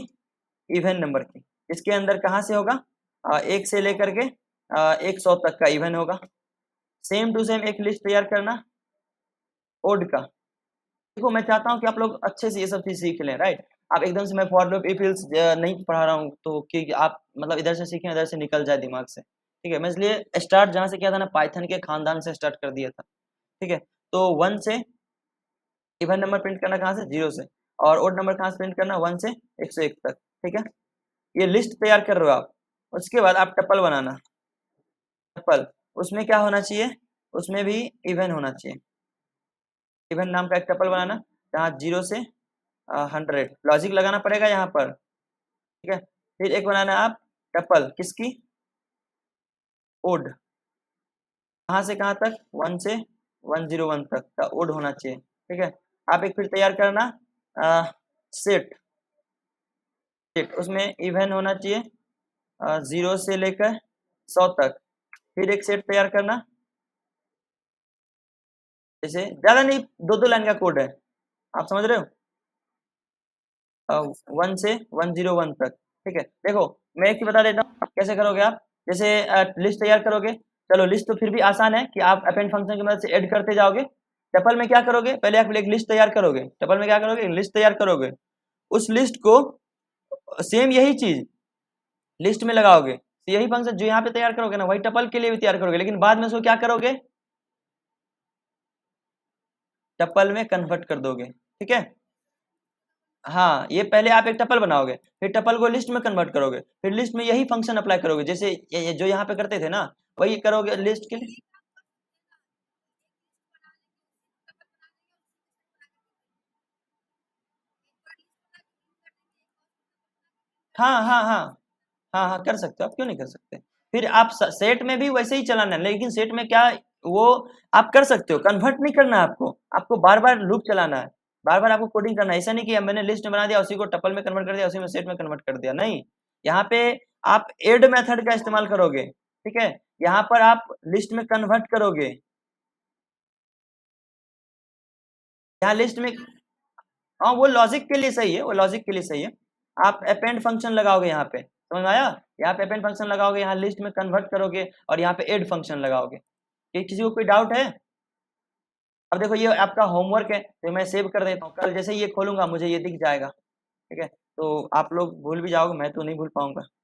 इवेंट नंबर की इसके अंदर कहाँ से होगा आ, एक से लेकर के एक सौ तक का इवेंट होगा सेम टू सेम एक लिस्ट तैयार करना ओड का देखो मैं चाहता हूँ कि आप लोग अच्छे से ये सब चीज़ सीख लें राइट आप एकदम से मैं फॉर लूप इफ नहीं पढ़ा रहा हूँ तो क्योंकि आप मतलब इधर से सीखें इधर से निकल जाए दिमाग से ठीक है मैं इसलिए स्टार्ट जहाँ से किया था ना पाइथन के खानदान से स्टार्ट कर दिया था ठीक है तो वन से इवन नंबर प्रिंट करना कहाँ से जीरो से और ओड नंबर कहाँ से प्रिंट करना वन से एक सौ एक तक ठीक है ये लिस्ट तैयार कर रहे हो आप उसके बाद आप टपल बनाना टप्पल उसमें क्या होना चाहिए उसमें भी इवन होना चाहिए इवन नाम का एक टपल बनाना जहाँ जीरो से हंड्रेड लॉजिक लगाना पड़ेगा यहाँ पर ठीक है फिर एक बनाना आप टपल किसकी ओड कहाँ से कहाँ तक वन से वन जीरो वन तक का ओड होना चाहिए ठीक है आप एक फिर तैयार करना आ, सेट सेट उसमें इवन होना चाहिए ज़ीरो से लेकर सौ तक फिर एक सेट तैयार करना जैसे ज़्यादा नहीं दो दो लाइन का कोड है आप समझ रहे हो वन से वन जीरो वन तक ठीक है देखो मैं एक बता देता हूँ कैसे करोगे आप जैसे लिस्ट तैयार करोगे चलो लिस्ट तो फिर भी आसान है कि आप अपेंड फंक्शन की मदद से ऐड करते जाओगे टपल में क्या करोगे पहले आप एक लिस्ट तैयार करोगे टपल में क्या करोगे लिस्ट तैयार करोगे उस लिस्ट को सेम यही चीज लिस्ट में लगाओगे यही फंक्शन जो यहाँ पे तैयार करोगे ना वही टपल के लिए भी तैयार करोगे लेकिन बाद में उसको क्या करोगे टपल में कन्वर्ट कर दोगे ठीक है हाँ ये पहले आप एक टपल बनाओगे फिर टपल को लिस्ट में कन्वर्ट करोगे फिर लिस्ट में यही फंक्शन अप्लाई करोगे जैसे ये, जो यहाँ पे करते थे ना वही करोगे लिस्ट के लिए हाँ हाँ हाँ हाँ हाँ कर सकते हो आप क्यों नहीं कर सकते फिर आप सेट में भी वैसे ही चलाना है लेकिन सेट में क्या वो आप कर सकते हो कन्वर्ट नहीं करना आपको आपको बार बार लूप चलाना है बार बार आपको कोडिंग करना है ऐसा नहीं कि मैंने लिस्ट बना दिया उसी को टपल में कन्वर्ट कर दिया उसी में सेट में कन्वर्ट कर दिया नहीं यहाँ पे आप एड मेथड का इस्तेमाल करोगे ठीक है यहाँ पर आप लिस्ट में कन्वर्ट करोगे यहाँ लिस्ट में हाँ वो लॉजिक के लिए सही है वो लॉजिक के लिए सही है आप अपेंड फंक्शन लगाओगे यहाँ पे समझ आया यहाँ पे अपेंड फंक्शन लगाओगे यहाँ लिस्ट में कन्वर्ट करोगे और यहाँ पे एड फंक्शन लगाओगे कि किसी को कोई डाउट है अब देखो ये आपका होमवर्क है तो मैं सेव कर देता हूँ कल जैसे ये खोलूंगा मुझे ये दिख जाएगा ठीक है तो आप लोग भूल भी जाओगे मैं तो नहीं भूल पाऊंगा